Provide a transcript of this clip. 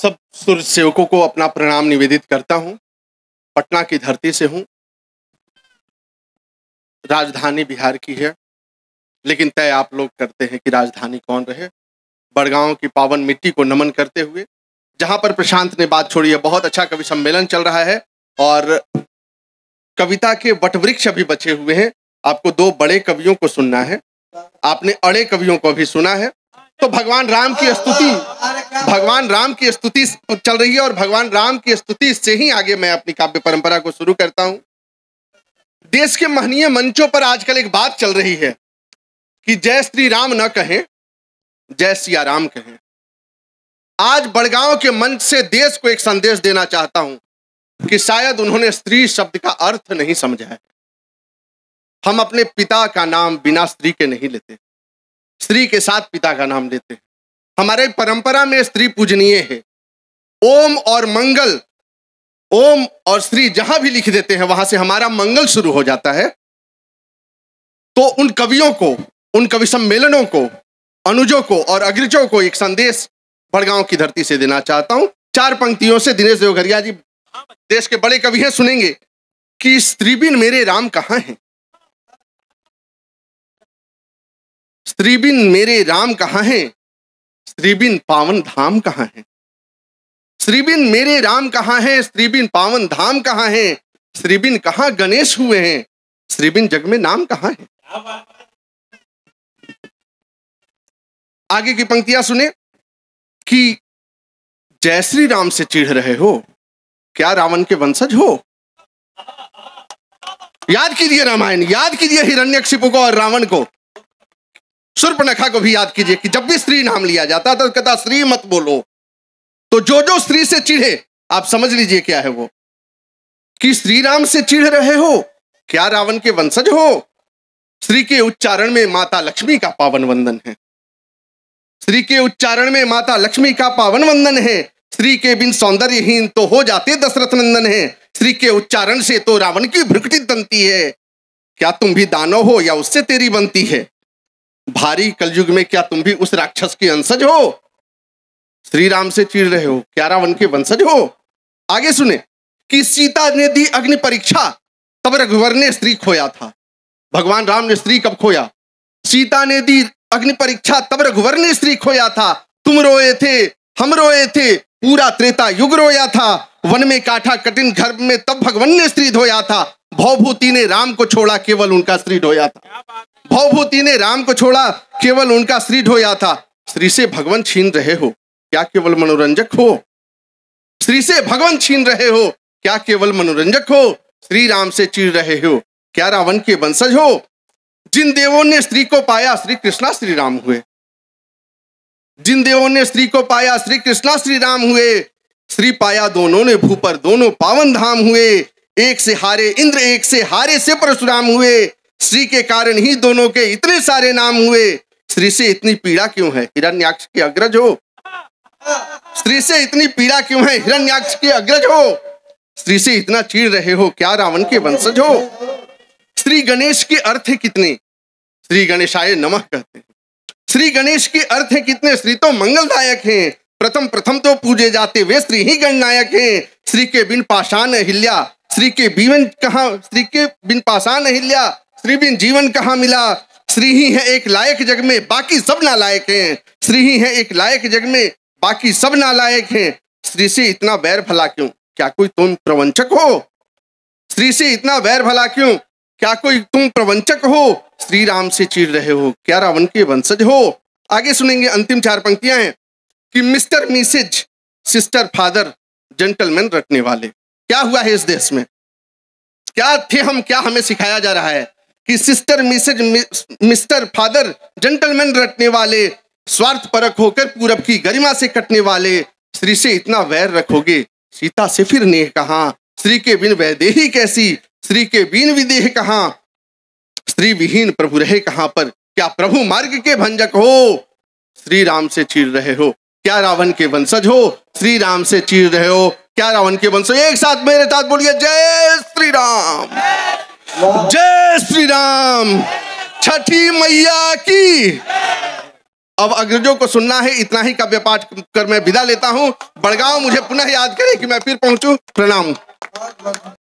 सब सूर्य सेवकों को अपना प्रणाम निवेदित करता हूँ पटना की धरती से हूँ राजधानी बिहार की है लेकिन तय आप लोग करते हैं कि राजधानी कौन रहे बड़गांव की पावन मिट्टी को नमन करते हुए जहां पर प्रशांत ने बात छोड़ी है बहुत अच्छा कवि सम्मेलन चल रहा है और कविता के वटवृक्ष अभी बचे हुए हैं आपको दो बड़े कवियों को सुनना है आपने अड़े कवियों को भी सुना है तो भगवान राम की स्तुति भगवान राम की स्तुति चल रही है और भगवान राम की स्तुति से ही आगे मैं अपनी काव्य परंपरा को शुरू करता हूं देश के महनीय मंचों पर आजकल एक बात चल रही है कि जय श्री राम न कहें जय सिया राम कहें आज बड़गांव के मंच से देश को एक संदेश देना चाहता हूं कि शायद उन्होंने स्त्री शब्द का अर्थ नहीं समझा है हम अपने पिता का नाम बिना स्त्री के नहीं लेते स्त्री के साथ पिता का नाम लेते हैं हमारे परंपरा में स्त्री पूजनीय है ओम और मंगल ओम और स्त्री जहां भी लिख देते हैं वहां से हमारा मंगल शुरू हो जाता है तो उन कवियों को उन कवि सम्मेलनों को अनुजों को और अग्रजों को एक संदेश बड़गांव की धरती से देना चाहता हूं चार पंक्तियों से दिनेश देवघरिया जी देश के बड़े कवि हैं सुनेंगे कि स्त्रीबिन मेरे राम कहाँ हैं स्त्रीबिन मेरे राम कहाँ हैं स्त्रीबिन पावन धाम कहाँ है श्रीबिन मेरे राम कहाँ हैं श्रीबिन पावन धाम कहाँ हैं श्रीबिन कहाँ गणेश हुए हैं श्रीबिन जग में नाम कहाँ है आगे की पंक्तियां सुने कि जय श्री राम से चिढ़ रहे हो क्या रावण के वंशज हो याद कीजिए रामायण याद कीजिए हिरण्यक्षिपु को और रावण को सुर्पनखा को भी याद कीजिए कि जब भी स्त्री नाम लिया जाता है तो कहता स्त्री मत बोलो तो जो जो स्त्री से चिढ़े आप समझ लीजिए क्या है वो कि श्री राम से चिढ़ रहे हो क्या रावण के वंशज हो स्त्री के उच्चारण में माता लक्ष्मी का पावन वंदन है स्त्री के उच्चारण में माता लक्ष्मी का पावन वंदन है स्त्री के बिन सौंदर्यहीन तो हो जाते दशरथ नंदन है स्त्री के उच्चारण से तो रावण की भ्रुकटी तनती है क्या तुम भी दानव हो या उससे तेरी बनती है भारी कलयुग में क्या तुम भी उस राक्षस की अंशज हो श्री राम से चीर रहे हो क्या रावण के वंशज हो आगे सुने कि सीता ने दी अग्नि परीक्षा तब रघुवर ने स्त्री खोया था भगवान राम ने स्त्री कब खोया सीता ने दी अग्नि परीक्षा तब रघुवर ने स्त्री खोया था तुम रोए थे हम रोए थे पूरा त्रेता युग रोया था वन में काठा कठिन घर में तब भगवान ने स्त्री धोया था भवभूति ने राम को छोड़ा केवल उनका श्री ढोया था भवभूति ने राम को छोड़ा केवल उनका श्री ढोया था श्री से भगवान छीन रहे हो क्या केवल मनोरंजक हो श्री से भगवान छीन रहे हो क्या केवल मनोरंजक हो श्री राम से चीर रहे हो क्या रावण के वंशज हो जिन देवों ने स्त्री को पाया श्री कृष्णा श्री राम हुए जिन देवों ने स्त्री को पाया श्री कृष्णा श्री राम हुए श्री पाया दोनों ने भू पर दोनों पावन धाम हुए एक से हारे इंद्र एक से हारे से परशुराम हुए श्री के कारण ही दोनों के इतने सारे नाम हुए श्री से इतनी पीड़ा क्यों है हिरण्याक्ष की अग्रज हो स्त्री से इतनी पीड़ा क्यों है हिरण्याक्ष के अग्रज हो स्त्री से इतना चीड़ रहे हो क्या रावण के वंशज हो श्री गणेश के अर्थ है कितने श्री गणेशाय नमः कहते हैं श्री गणेश के अर्थ है कितने श्री तो मंगलदायक हैं प्रथम प्रथम तो पूजे जाते वे श्री ही गणनायक हैं श्री के बिन पाषाण अहिल्या श्री के बीवन कहा श्री के बिन पाषाण अहिल्या श्री बिन जीवन कहाँ मिला श्री ही है एक लायक जग में बाकी सब नालायक हैं श्री ही है एक लायक जग में बाकी सब नालायक हैं श्री से इतना बैर भला क्यों क्या कोई तुम प्रवंचक हो श्री से इतना बैर भला क्यों क्या कोई तुम प्रवंचक हो श्री राम से चीर रहे हो क्या रावण के वंशज हो आगे सुनेंगे अंतिम चार पंक्तियां हैं कि mister missus sister father gentleman रखने वाले क्या हुआ है इस देश में क्या थे हम क्या हमें सिखाया जा रहा है कि sister missus mister father gentleman रखने वाले स्वार्थ परक होकर पूरब की गरिमा से कटने वाले श्री से इतना वैर रखोगे सीता से फिर नेह कहा श्री के बिन वैदेही कैसी श्री के बिन विदेह कहा श्री विहीन प्रभु रहे कहां पर क्या प्रभु मार्ग के भंजक हो श्री राम से चीर रहे हो क्या रावण के वंशज हो श्री राम से चीर रहे हो क्या रावण के वंशज एक साथ मेरे साथ बोलिए जय श्री राम जय श्री राम छठी मैया की अब अग्रजों को सुनना है इतना ही काव्य पाठ कर मैं विदा लेता हूँ बड़गांव मुझे पुनः याद करें कि मैं फिर पहुंचू प्रणाम